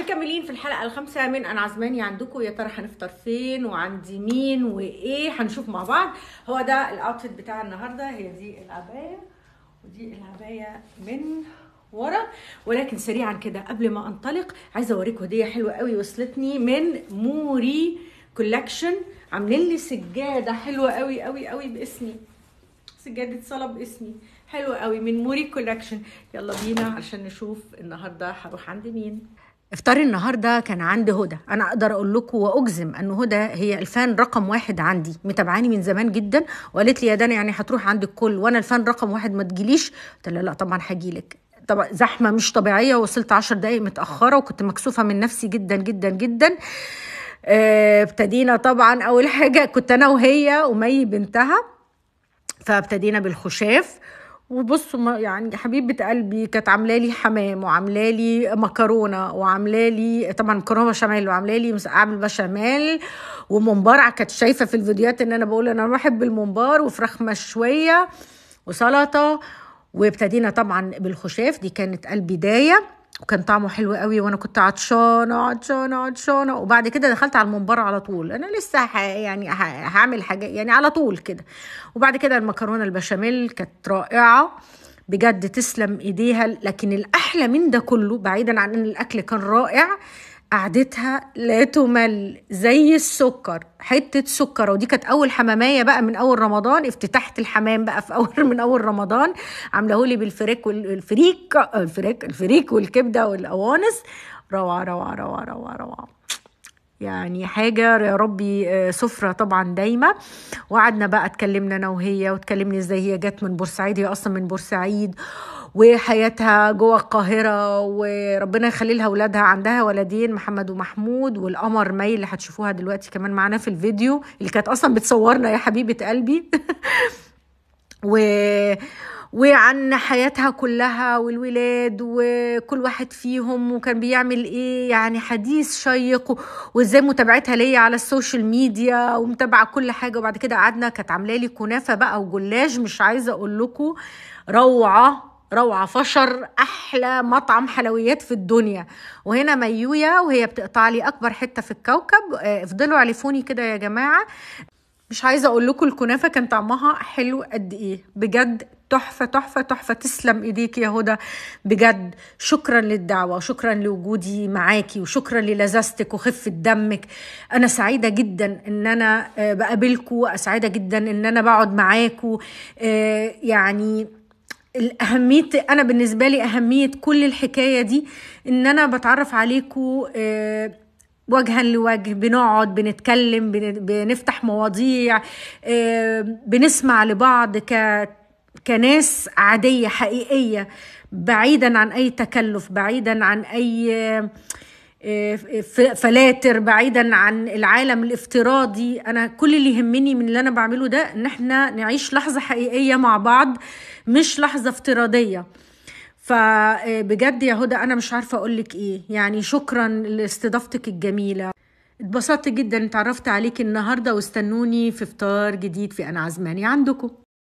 مكملين في الحلقه الخامسه من انا عزماني عندكم يا ترى هنفطر فين وعند مين وايه هنشوف مع بعض هو ده الاوتفيت بتاع النهارده هي دي العبايه ودي العبايه من ورا ولكن سريعا كده قبل ما انطلق عايزه اوريكم هديه حلوه قوي وصلتني من موري كولكشن عاملين لي سجاده حلوه قوي قوي قوي باسمي سجاده صلاه باسمي حلوه قوي من موري كولكشن يلا بينا عشان نشوف النهارده هروح عند مين افطاري النهارده كان عند هدى انا اقدر اقول لكم واجزم ان هدى هي الفان رقم واحد عندي متابعاني من زمان جدا وقالت لي يا دانا يعني هتروح عند الكل وانا الفان رقم واحد ما تجيليش قلت لها لا طبعا هجيلك طبعا زحمه مش طبيعيه وصلت عشر دقايق متاخره وكنت مكسوفه من نفسي جدا جدا جدا آه، ابتدينا طبعا اول حاجه كنت انا وهي ومي بنتها فابتدينا بالخشاف وبصوا يعني حبيبه قلبي كانت عامله لي حمام وعامله لي مكرونه وعامله لي طبعا مكرونه بشاميل وعامله لي مسقعه بالبشاميل وممبار كانت شايفه في الفيديوهات ان انا بقول انا بحب الممبار وفراخ مشويه وسلطه وابتدينا طبعا بالخشاف دي كانت البدايه وكان طعمه حلو قوي وانا كنت عطشانه عطشانه عطشانه وبعد كده دخلت على المنبره على طول انا لسه ح... يعني هعمل حاجه يعني على طول كده وبعد كده المكرونه البشاميل كانت رائعه بجد تسلم ايديها لكن الاحلى من ده كله بعيدا عن ان الاكل كان رائع قعدتها لا تمل زي السكر حته سكر ودي كانت اول حماميه بقى من اول رمضان افتتحت الحمام بقى في اول من اول رمضان عامله لي بالفريك والفريك الفريك الفريك والكبده والأوانس روعه روعه روعه روعه روعه يعني حاجه يا ربي آه، سفره طبعا دايما وقعدنا بقى اتكلمنا انا وهي وتكلمني ازاي هي جت من بورسعيد هي اصلا من بورسعيد وحياتها جوه القاهره وربنا يخلي لها اولادها عندها ولدين محمد ومحمود والقمر مي اللي هتشوفوها دلوقتي كمان معانا في الفيديو اللي كانت اصلا بتصورنا يا حبيبه قلبي و وعن حياتها كلها والولاد وكل واحد فيهم وكان بيعمل ايه يعني حديث شيق وازاي متابعتها ليا على السوشيال ميديا ومتابعه كل حاجه وبعد كده قعدنا كانت عامله لي كنافه بقى وجلاش مش عايزه اقول لكم روعه روعة فشر أحلى مطعم حلويات في الدنيا وهنا ميويا وهي بتقطع لي أكبر حتة في الكوكب آه، افضلوا علفوني كده يا جماعة مش عايزة أقول لكم الكنافة كان طعمها حلو قد إيه بجد تحفة تحفة تحفة تسلم إيديك يا هدى بجد شكرا للدعوة وشكرا لوجودي معاكي وشكرا للذاذتك وخفة دمك أنا سعيدة جدا إن أنا آه، بقابلكوا سعيدة جدا إن أنا بقعد معاكوا آه، يعني الأهمية أنا بالنسبة لي أهمية كل الحكاية دي إن أنا بتعرف عليكم آه، وجها لوجه بنقعد بنتكلم بنفتح مواضيع آه، بنسمع لبعض ك كناس عادية حقيقية بعيدا عن أي تكلف بعيدا عن أي فلاتر بعيدا عن العالم الافتراضي انا كل اللي يهمني من اللي انا بعمله ده ان احنا نعيش لحظه حقيقيه مع بعض مش لحظه افتراضيه فبجد آه، يا هدى انا مش عارفه اقول لك ايه يعني شكرا لاستضافتك الجميله اتبسطت جدا اتعرفت عليك النهارده واستنوني في فطار جديد في انا عزماني عندكم